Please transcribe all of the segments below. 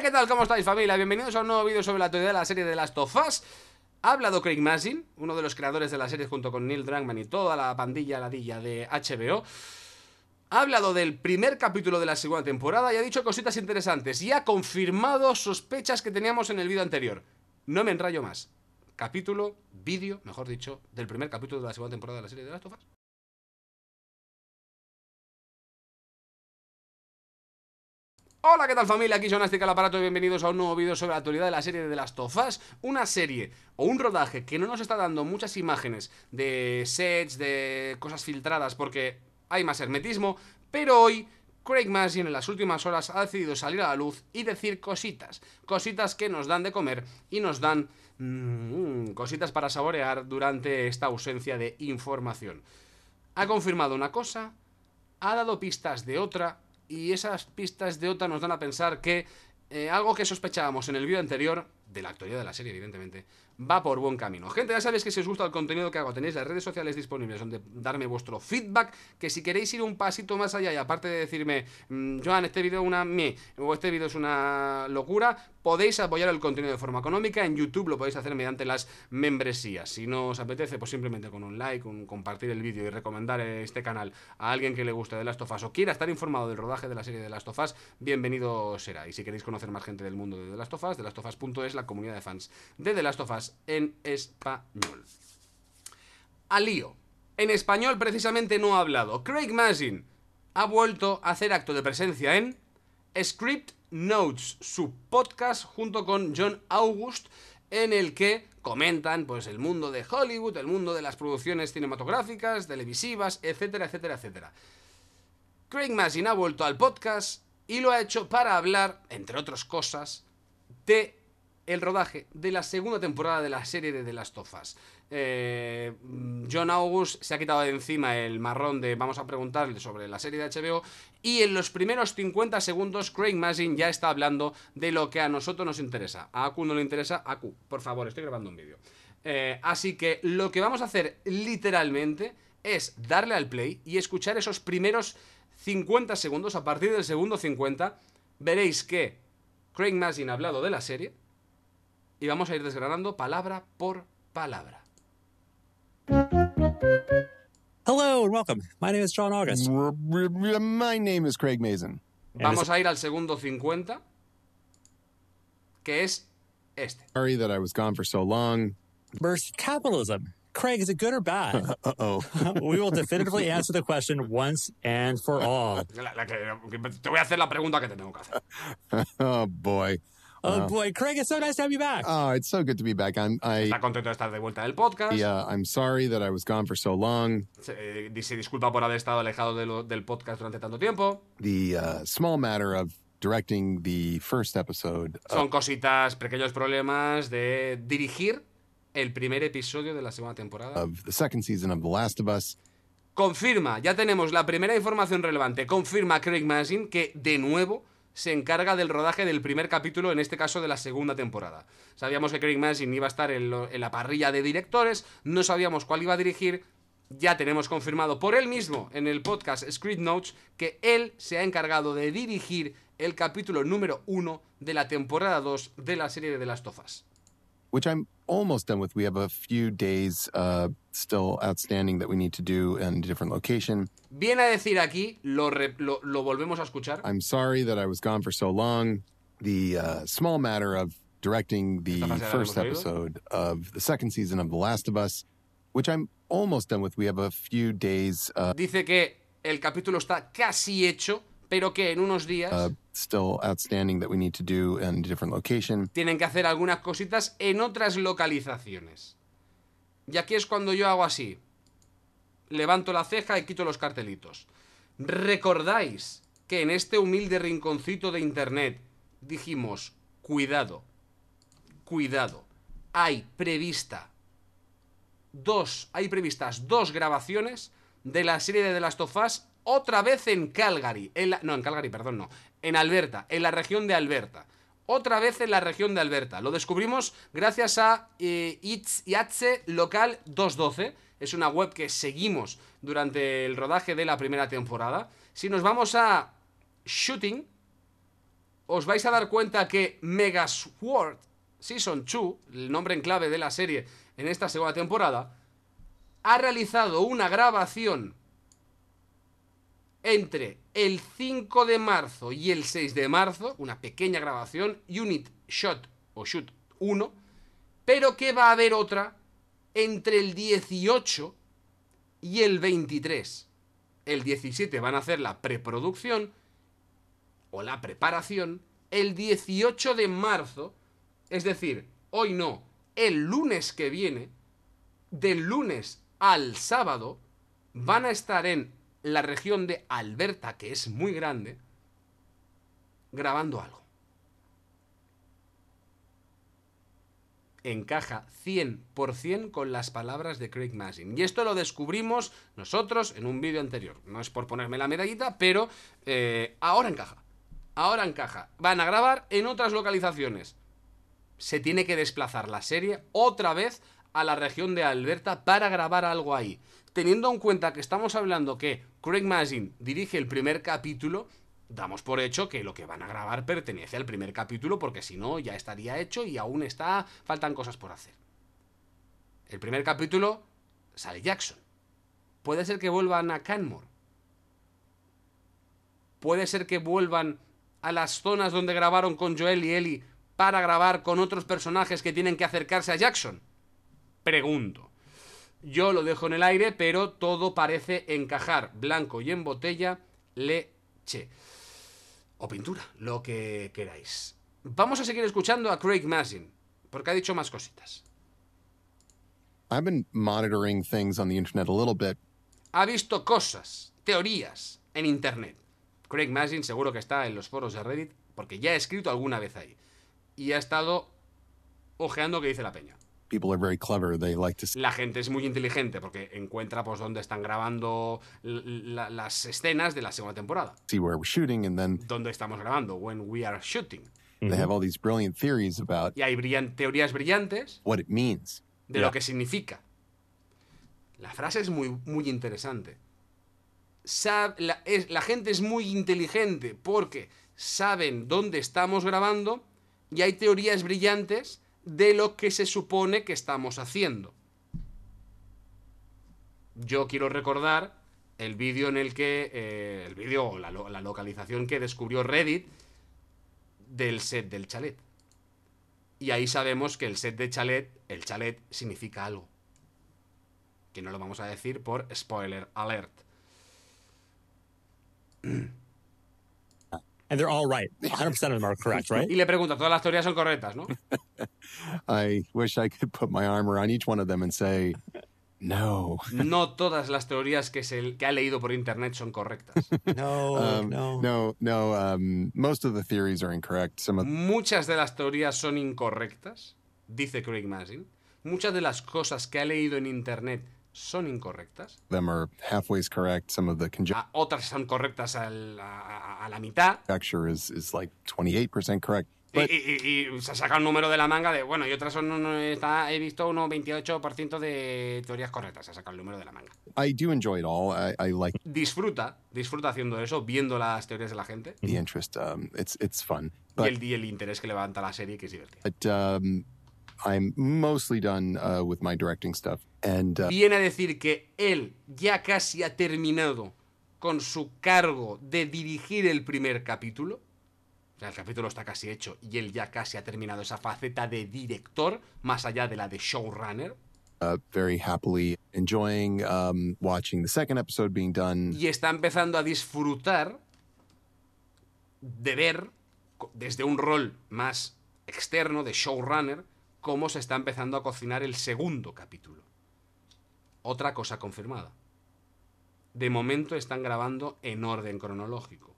¿qué tal? ¿Cómo estáis familia? Bienvenidos a un nuevo vídeo sobre la teoría de la serie de las of Ha hablado Craig Mazin, uno de los creadores de la serie junto con Neil Druckmann y toda la pandilla ladilla de HBO ha hablado del primer capítulo de la segunda temporada y ha dicho cositas interesantes y ha confirmado sospechas que teníamos en el vídeo anterior. No me enrayo más. Capítulo, vídeo, mejor dicho, del primer capítulo de la segunda temporada de la serie de las of Hola, ¿qué tal familia? Aquí Sonastic el aparato y bienvenidos a un nuevo vídeo sobre la actualidad de la serie de las Tofas. Una serie o un rodaje que no nos está dando muchas imágenes de sets, de cosas filtradas, porque hay más hermetismo, pero hoy Craig Mazin en las últimas horas ha decidido salir a la luz y decir cositas, cositas que nos dan de comer y nos dan mm, cositas para saborear durante esta ausencia de información. Ha confirmado una cosa, ha dado pistas de otra y esas pistas de OTA nos dan a pensar que eh, algo que sospechábamos en el vídeo anterior, de la actualidad de la serie evidentemente, va por buen camino. Gente, ya sabéis que si os gusta el contenido que hago, tenéis las redes sociales disponibles donde darme vuestro feedback, que si queréis ir un pasito más allá y aparte de decirme, mm, Joan, este vídeo es una me, o este vídeo es una locura, podéis apoyar el contenido de forma económica, en YouTube lo podéis hacer mediante las membresías. Si no os apetece, pues simplemente con un like, un compartir el vídeo y recomendar este canal a alguien que le guste de las tofas o quiera estar informado del rodaje de la serie de las of bienvenido será. Y si queréis conocer más gente del mundo de las tofas de Us, The la comunidad de fans de The Last of Us en español. Alío. En español precisamente no ha hablado. Craig Mazin ha vuelto a hacer acto de presencia en Script Notes, su podcast junto con John August, en el que comentan pues el mundo de Hollywood, el mundo de las producciones cinematográficas, televisivas, etcétera, etcétera, etcétera. Craig Mazin ha vuelto al podcast y lo ha hecho para hablar, entre otras cosas, de el rodaje de la segunda temporada de la serie de The Last eh, John August se ha quitado de encima el marrón de vamos a preguntarle sobre la serie de HBO y en los primeros 50 segundos Craig Mazin ya está hablando de lo que a nosotros nos interesa. A Aku no le interesa, Aku, por favor, estoy grabando un vídeo. Eh, así que lo que vamos a hacer literalmente es darle al play y escuchar esos primeros 50 segundos. A partir del segundo 50 veréis que Craig Mazin ha hablado de la serie y vamos a ir desgranando palabra por palabra. Hello and welcome. My name is John August. My name is Craig Mason. Vamos a ir al segundo 50, que es este. Sorry that I was gone for so long. Versus capitalism. Craig, is it good or bad? Uh, oh. we will definitively answer the question once and for all. te voy a hacer la pregunta que te tengo que hacer. oh boy. Oh boy, Craig, so nice to have you back. Oh, it's so good to be back. I'm, Está contento de estar de vuelta del podcast. Yeah, I'm sorry that I was gone for so long. Se, eh, disculpa por haber estado alejado del podcast durante tanto tiempo. The uh, small matter of directing the first episode. Son cositas, pequeños problemas de dirigir el primer episodio de la segunda temporada. Confirma, ya tenemos la primera información relevante. Confirma Craig Mazin que de nuevo se encarga del rodaje del primer capítulo, en este caso de la segunda temporada. Sabíamos que Craig Mazin iba a estar en, la parrilla de directores, no sabíamos cuál iba a dirigir, ya tenemos confirmado por él mismo en el podcast Script Notes que él se ha encargado de dirigir el capítulo número uno de la temporada 2 de la serie de las tofas. which I'm almost done with. We have a few days uh, still outstanding that we need to do in a different location. Viene a decir aquí, lo, re, lo, lo, volvemos a escuchar. I'm sorry that I was gone for so long. The uh, small matter of directing the first episode of the second season of The Last of Us, which I'm almost done with. We have a few days. Uh... Dice que el capítulo está casi hecho. pero que en unos días uh, tienen que hacer algunas cositas en otras localizaciones. Y aquí es cuando yo hago así. Levanto la ceja y quito los cartelitos. ¿Recordáis que en este humilde rinconcito de internet dijimos, cuidado, cuidado, hay prevista dos, hay previstas dos grabaciones de la serie de The Last of otra vez en Calgary. En no, en Calgary, perdón, no. En Alberta, en la región de Alberta. Otra vez en la región de Alberta. Lo descubrimos gracias a eh, Local 212. Es una web que seguimos durante el rodaje de la primera temporada. Si nos vamos a Shooting, os vais a dar cuenta que Megasword Season 2, el nombre en clave de la serie en esta segunda temporada, ha realizado una grabación entre el 5 de marzo y el 6 de marzo, una pequeña grabación, Unit Shot o Shoot 1, pero que va a haber otra entre el 18 y el 23. El 17 van a hacer la preproducción o la preparación. El 18 de marzo, es decir, hoy no, el lunes que viene, del lunes al sábado, van a estar en la región de Alberta, que es muy grande, grabando algo. encaja 100% con las palabras de Craig Mazin. Y esto lo descubrimos nosotros en un vídeo anterior. No es por ponerme la medallita, pero eh, ahora encaja. Ahora encaja. Van a grabar en otras localizaciones. Se tiene que desplazar la serie otra vez a la región de Alberta para grabar algo ahí teniendo en cuenta que estamos hablando que Craig Mazin dirige el primer capítulo, damos por hecho que lo que van a grabar pertenece al primer capítulo, porque si no, ya estaría hecho y aún está, faltan cosas por hacer. El primer capítulo sale Jackson. Puede ser que vuelvan a Canmore. Puede ser que vuelvan a las zonas donde grabaron con Joel y Ellie para grabar con otros personajes que tienen que acercarse a Jackson. Pregunto. Yo lo dejo en el aire, pero todo parece encajar. Blanco y en botella, leche. O pintura, lo que queráis. Vamos a seguir escuchando a Craig Mazin, porque ha dicho más cositas. I've been monitoring things on the internet a little bit. Ha visto cosas, teorías, en internet. Craig Mazin seguro que está en los foros de Reddit, porque ya ha escrito alguna vez ahí. Y ha estado ojeando que dice la peña people are very clever. They like to... La gente es muy inteligente porque encuentra pues dónde están grabando las escenas de la segunda temporada. See where we're shooting and then... Dónde estamos grabando, when we are shooting. They have all these brilliant theories about... Y hay teorías brillantes... What it means. De lo que significa. La frase es muy, muy interesante. la, es, la gente es muy inteligente porque saben dónde estamos grabando y hay teorías brillantes de lo que se supone que estamos haciendo. Yo quiero recordar el vídeo en el que. Eh, el vídeo o la, la, localización que descubrió Reddit del set del chalet. Y ahí sabemos que el set de chalet, el chalet significa algo. Que no lo vamos a decir por spoiler alert. And they're all right. 100% of them are correct, right? y le pregunta, todas las teorías son correctas, ¿no? I wish I could put my armor on each one of them and say, no. No todas las teorías que, se, que ha leído por internet son correctas. No, um, no. No, no. Um, most of the theories are incorrect. Some Muchas de las teorías son incorrectas, dice Craig Mazin. Muchas de las cosas que ha leído en internet son incorrectas. Ah, otras son correctas a, la mitad. like Y, y, se saca un número de la manga de, bueno, y otras son, está, he visto unos 28% de teorías correctas, se saca el número de la manga. I do enjoy it all. I, like... Disfruta, disfruta haciendo eso, viendo las teorías de la gente. Um, it's, it's fun. el, el interés que levanta la serie, que es divertido. um, I'm mostly done uh, with my directing stuff. Uh, viene a decir que él ya casi ha terminado con su cargo de dirigir el primer capítulo. O sea, el capítulo está casi hecho y él ya casi ha terminado esa faceta de director, más allá de la de showrunner. Y está empezando a disfrutar de ver desde un rol más externo de showrunner cómo se está empezando a cocinar el segundo capítulo. Otra cosa confirmada. De momento están grabando en orden cronológico.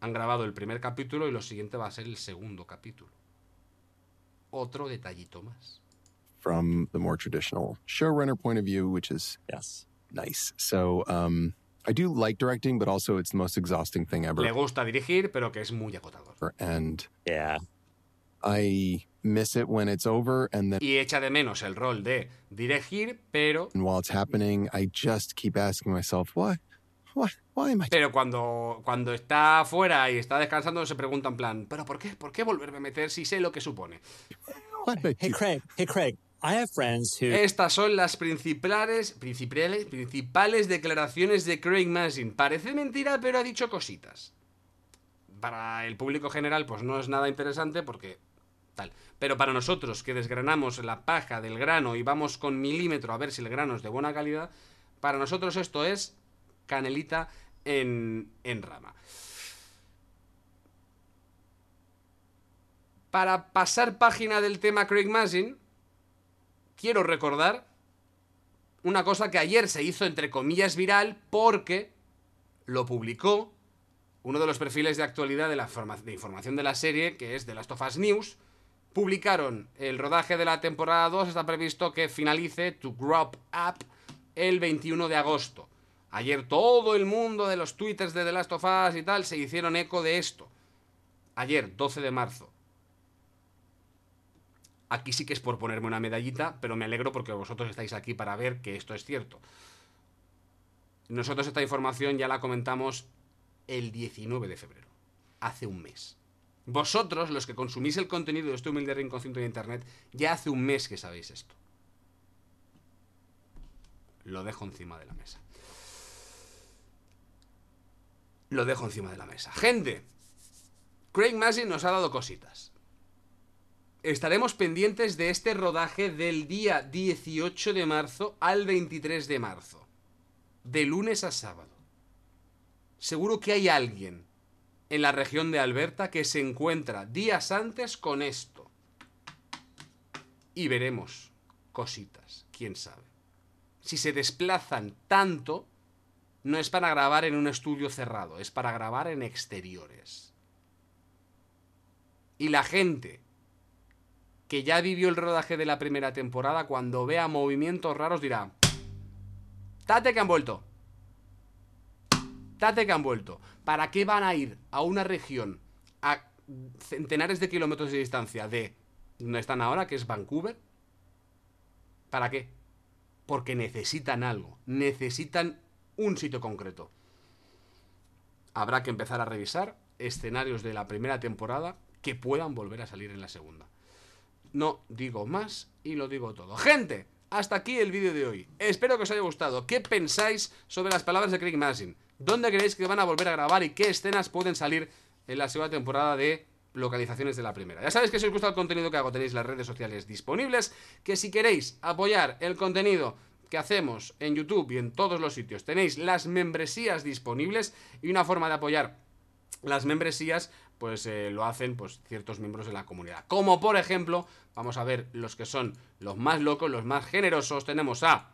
Han grabado el primer capítulo y lo siguiente va a ser el segundo capítulo. Otro detallito más. From the more traditional showrunner point of view, which is yes. nice. So, um, I do like directing, but also it's the most exhausting thing ever. Le gusta dirigir, pero que es muy agotador. And yeah, y echa de menos el rol de dirigir, pero while happening, I just keep asking myself, Why Pero cuando cuando está fuera y está descansando se pregunta en plan, pero ¿por qué? ¿Por qué volverme a meter si sé lo que supone? Estas son las principales, principales, principales declaraciones de Craig Mazin. Parece mentira, pero ha dicho cositas. Para el público general, pues no es nada interesante porque pero para nosotros que desgranamos la paja del grano y vamos con milímetro a ver si el grano es de buena calidad, para nosotros esto es canelita en, rama. Para pasar página del tema Craig Mazin, quiero recordar una cosa que ayer se hizo entre comillas viral porque lo publicó uno de los perfiles de actualidad de, la de información de la serie, que es de Last of Us News, publicaron el rodaje de la temporada 2. Está previsto que finalice To Grow Up el 21 de agosto. Ayer todo el mundo de los twitters de The Last of Us y tal se hicieron eco de esto. Ayer, 12 de marzo. Aquí sí que es por ponerme una medallita, pero me alegro porque vosotros estáis aquí para ver que esto es cierto. Nosotros esta información ya la comentamos el 19 de febrero, hace un mes. Vosotros, los que consumís el contenido de este humilde rincón de internet, ya hace un mes que sabéis esto. Lo dejo encima de la mesa. Lo dejo encima de la mesa. Gente, Craig Massey nos ha dado cositas. Estaremos pendientes de este rodaje del día 18 de marzo al 23 de marzo. De lunes a sábado. Seguro que hay alguien en la región de Alberta que se encuentra días antes con esto. Y veremos cositas, quién sabe. Si se desplazan tanto, no es para grabar en un estudio cerrado, es para grabar en exteriores. Y la gente que ya vivió el rodaje de la primera temporada, cuando vea movimientos raros dirá, ¡Tate que han vuelto. ¡Tate que han vuelto. ¿Para qué van a ir a una región a centenares de kilómetros de distancia de donde están ahora, que es Vancouver? ¿Para qué? Porque necesitan algo, necesitan un sitio concreto. Habrá que empezar a revisar escenarios de la primera temporada que puedan volver a salir en la segunda. No digo más y lo digo todo. Gente, hasta aquí el vídeo de hoy. Espero que os haya gustado. ¿Qué pensáis sobre las palabras de Craig Mazin? dónde creéis que van a volver a grabar y qué escenas pueden salir en la segunda temporada de localizaciones de la primera. Ya sabéis que si os gusta el contenido que hago tenéis las redes sociales disponibles, que si queréis apoyar el contenido que hacemos en YouTube y en todos los sitios, tenéis las membresías disponibles y una forma de apoyar las membresías pues eh, lo hacen pues ciertos miembros de la comunidad. Como por ejemplo, vamos a ver los que son los más locos, los más generosos, tenemos a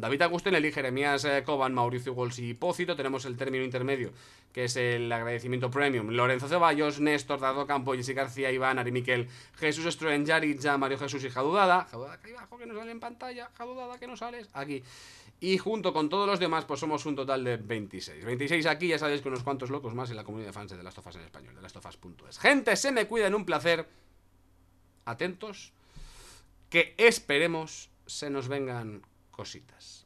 David Agustín, Eli Jeremías eh, Coban, Mauricio Walsh y Hipócito. Tenemos el término intermedio, que es el agradecimiento premium. Lorenzo Ceballos, Néstor Dado Campo, Jessy García, Iván, Ari Miquel, Jesús Yari, ya Mario Jesús y Jadudada. Jadudada que abajo, que no sale en pantalla. Jadudada que no sales aquí. Y junto con todos los demás, pues somos un total de 26. 26 aquí, ya sabéis que unos cuantos locos más en la comunidad de fans de las tofas en español, de lastofas.es. Gente, se me en un placer. Atentos. Que esperemos se nos vengan cositas.